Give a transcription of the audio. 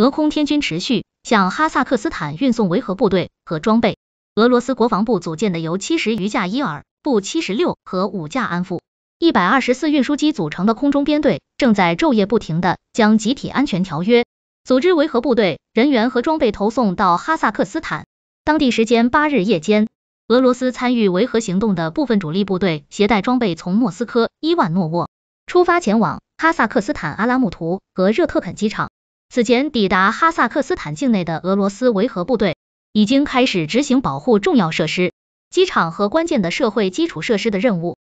俄空天军持续向哈萨克斯坦运送维和部队和装备。俄罗斯国防部组建的由七十余架伊尔 -76 和五架安 -124 运输机组成的空中编队，正在昼夜不停地将《集体安全条约组织》维和部队人员和装备投送到哈萨克斯坦。当地时间八日夜间，俄罗斯参与维和行动的部分主力部队携带装备从莫斯科伊万诺沃出发，前往哈萨克斯坦阿拉木图和热特肯机场。此前抵达哈萨克斯坦境内的俄罗斯维和部队已经开始执行保护重要设施、机场和关键的社会基础设施的任务。